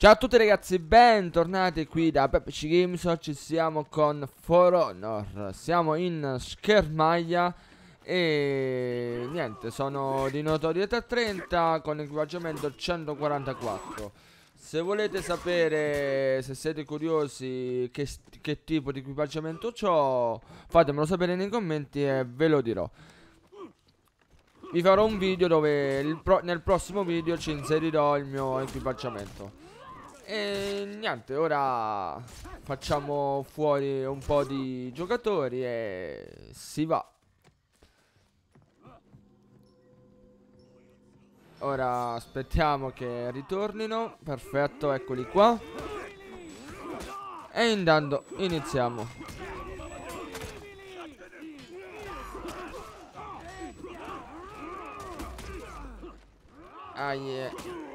Ciao a tutti ragazzi, bentornati qui da Pepci Games, oggi siamo con For Honor, siamo in schermaglia e niente, sono di notorietà 30 con equipaggiamento 144 Se volete sapere, se siete curiosi che, che tipo di equipaggiamento ho, fatemelo sapere nei commenti e ve lo dirò vi farò un video dove pro nel prossimo video ci inserirò il mio equipaggiamento e niente, ora facciamo fuori un po' di giocatori e si va. Ora aspettiamo che ritornino Perfetto, eccoli qua E intanto iniziamo Ah yeah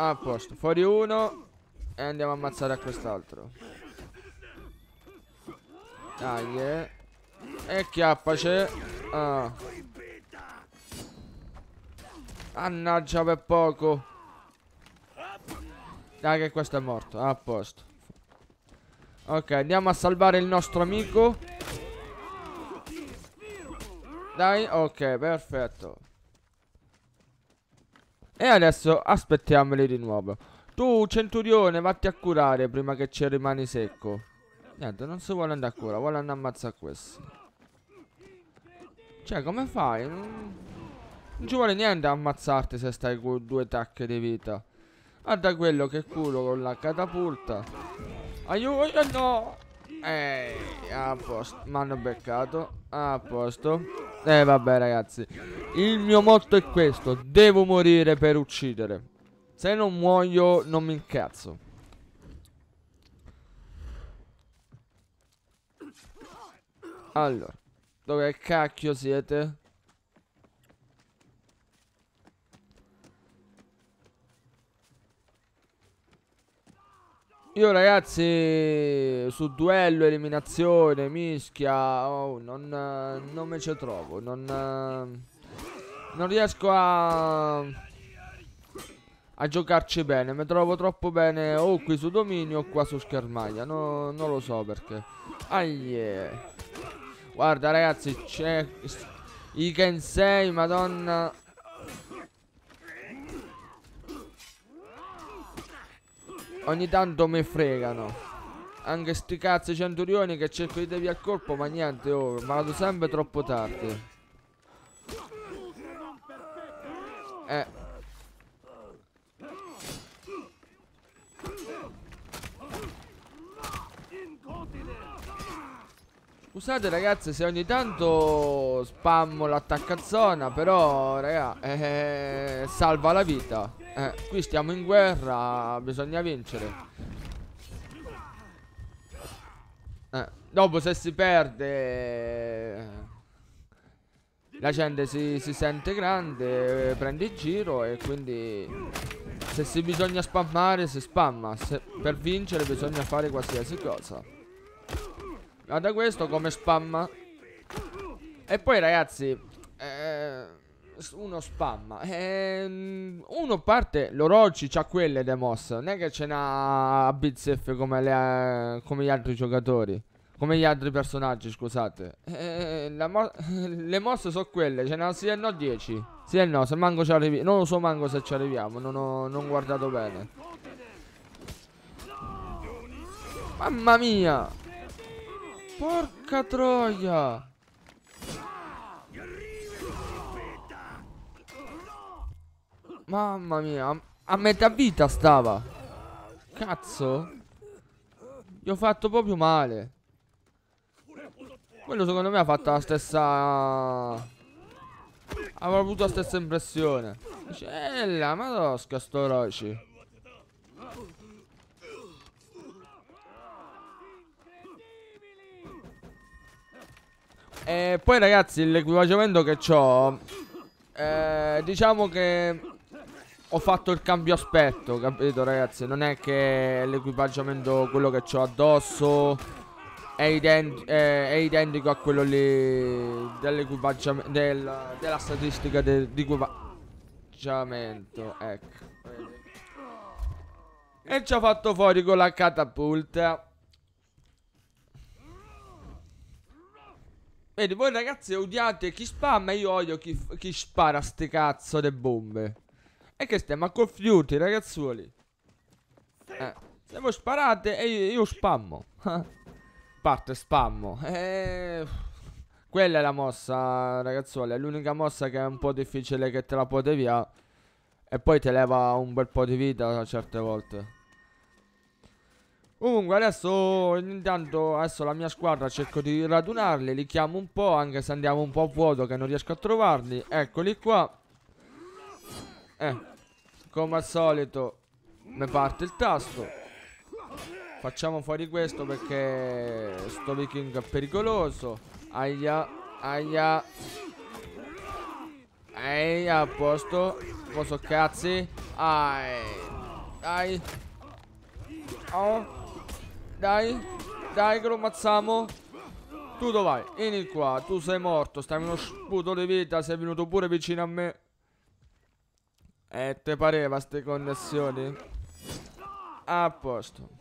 a posto, fuori uno E andiamo a ammazzare a quest'altro Dai eh. E c'è ah. Annaggia per poco Dai che questo è morto A posto Ok andiamo a salvare il nostro amico Dai ok perfetto e adesso aspettiamoli di nuovo. Tu, centurione, vatti a curare prima che ci rimani secco. Niente, non si vuole andare a cura, vuole andare a ammazzare questi. Cioè, come fai? Non... non ci vuole niente ammazzarti se stai con due tacche di vita. Guarda ah, quello che culo con la catapulta. Aiuto, eh, no! Ehi, a posto. Mi hanno beccato. A posto. E eh, vabbè, ragazzi. Il mio motto è questo, devo morire per uccidere. Se non muoio non mi incazzo. Allora, dove cacchio siete? Io ragazzi su duello, eliminazione, mischia, oh, non, non me ce trovo, non... Non riesco a... A giocarci bene Mi trovo troppo bene o qui su dominio o qua su schermaglia no, Non lo so perché Aie Guarda ragazzi c'è I Kensei madonna Ogni tanto mi fregano anche sti cazzi centurioni che cerco di devi al colpo ma niente oh, ma vado sempre troppo tardi Eh. Scusate ragazzi se ogni tanto spammo l'attaccazzona Però raga eh, Salva la vita eh, Qui stiamo in guerra Bisogna vincere eh, Dopo se si perde la gente si, si sente grande, eh, prende il giro e quindi se si bisogna spammare si spamma, se, per vincere bisogna fare qualsiasi cosa. Guarda questo come spamma. E poi ragazzi, eh, uno spamma. Eh, uno parte, l'Orochi c'ha quelle de mosse, non è che ce n'ha a bizzeffe come, le, eh, come gli altri giocatori come gli altri personaggi, scusate. Eh, mo le mosse sono quelle, ce n'è sì e no 10. Sì e no, se manco ci arriviamo. Non lo so manco se ci arriviamo, non ho non guardato bene. Mamma mia! Porca troia! Mamma mia, a metà vita stava. Cazzo? Gli ho fatto proprio male. Quello secondo me ha fatto la stessa... Avrà avuto la stessa impressione. Cella, la tosca sto roci. E poi ragazzi l'equipaggiamento che ho eh, Diciamo che Ho fatto il cambio aspetto Capito ragazzi Non è che l'equipaggiamento Quello che ho addosso è, ident è, è, identico a quello lì dell'equipaggiamento del, della statistica de di equipaggiamento ecco e ci ha fatto fuori con la catapulta Vedi, voi ragazzi odiate chi spamma e io odio chi, chi spara ste cazzo le bombe E che stiamo a confiuti, ragazzuoli Eh, se voi sparate e io, io spammo Parte spammo. Eh, quella è la mossa, ragazzuoli. È l'unica mossa che è un po' difficile che te la può via. E poi te leva un bel po' di vita certe volte. Comunque adesso intanto adesso la mia squadra cerco di radunarli, li chiamo un po' anche se andiamo un po' a vuoto che non riesco a trovarli. Eccoli qua. Eh, come al solito mi parte il tasto. Facciamo fuori questo perché sto viking è pericoloso. Aia, aia. Ehi, a posto. Posso cazzi. Ai. Dai. Oh. Dai. Dai che lo ammazziamo. Tu dove vai? Vieni qua. Tu sei morto. Stai uno sputo di vita. Sei venuto pure vicino a me. Eh, te pareva ste connessioni? A posto.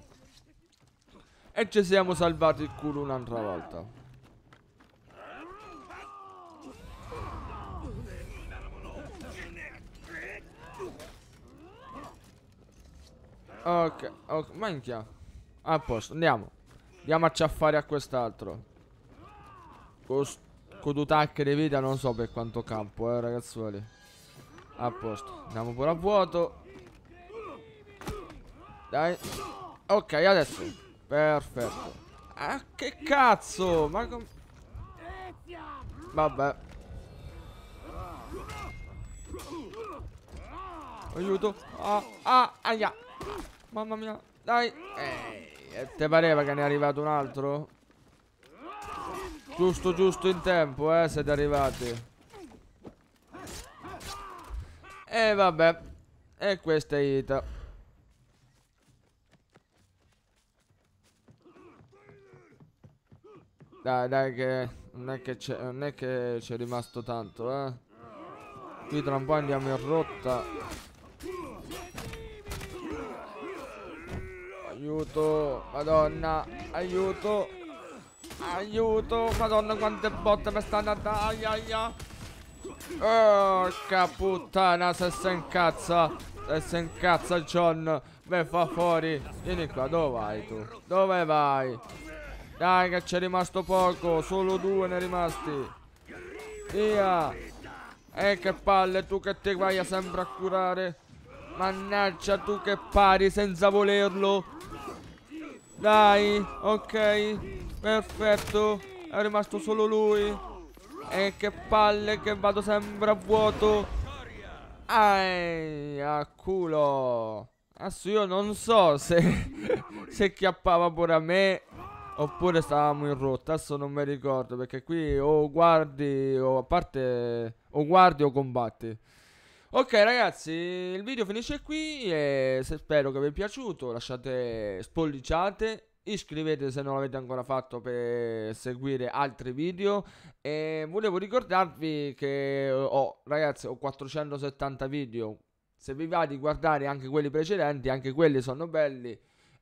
E ci siamo salvati il culo un'altra volta Ok, ok, minchia A posto, andiamo Andiamo a ciaffare a quest'altro con due tacche di vita non so per quanto campo, eh, ragazzuoli. A posto. Andiamo pure a vuoto. Dai. Ok, adesso. Perfetto. Ah, che cazzo! Ma com... Vabbè. Aiuto. Ah, ah, aia. Mamma mia. Dai. Eh, te pareva che ne è arrivato un altro? Giusto, giusto in tempo, eh, siete arrivati. E eh, vabbè. E questa è Ita. Dai, dai che non è che c'è, non è che c'è rimasto tanto, eh. Qui tra un po' andiamo in rotta. Aiuto, madonna, aiuto. Aiuto, madonna quante botte mi stanno andando. Aia, aia. Porca puttana, se si incazza. Se si incazza John, Beh, fa fuori. Vieni qua, dove vai tu? Dove vai? Dai che c'è rimasto poco Solo due ne rimasti Via E eh, che palle tu che ti vai sempre a curare Mannaggia tu che pari senza volerlo Dai Ok Perfetto È rimasto solo lui E eh, che palle che vado sempre a vuoto Ai A culo Adesso io non so se Se chiappava pure a me Oppure stavamo in rotta, adesso non mi ricordo perché qui o guardi o a parte o guardi o combatti. Ok ragazzi, il video finisce qui e se spero che vi è piaciuto lasciate spolliciate, iscrivetevi se non l'avete ancora fatto per seguire altri video e volevo ricordarvi che oh, ragazzi ho 470 video, se vi va di guardare anche quelli precedenti, anche quelli sono belli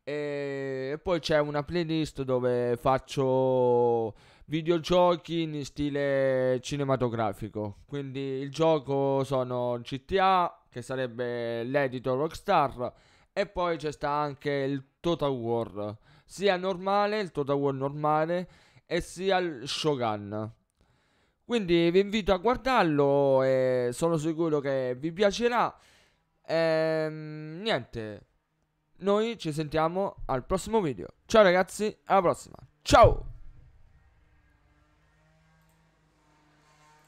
e poi c'è una playlist dove faccio videogiochi in stile cinematografico. Quindi il gioco sono GTA, che sarebbe l'editor Rockstar, e poi c'è sta anche il Total War, sia normale, il Total War normale, e sia il Shogun. Quindi vi invito a guardarlo e sono sicuro che vi piacerà. E, ehm, niente. Noi ci sentiamo al prossimo video. Ciao ragazzi, alla prossima. Ciao!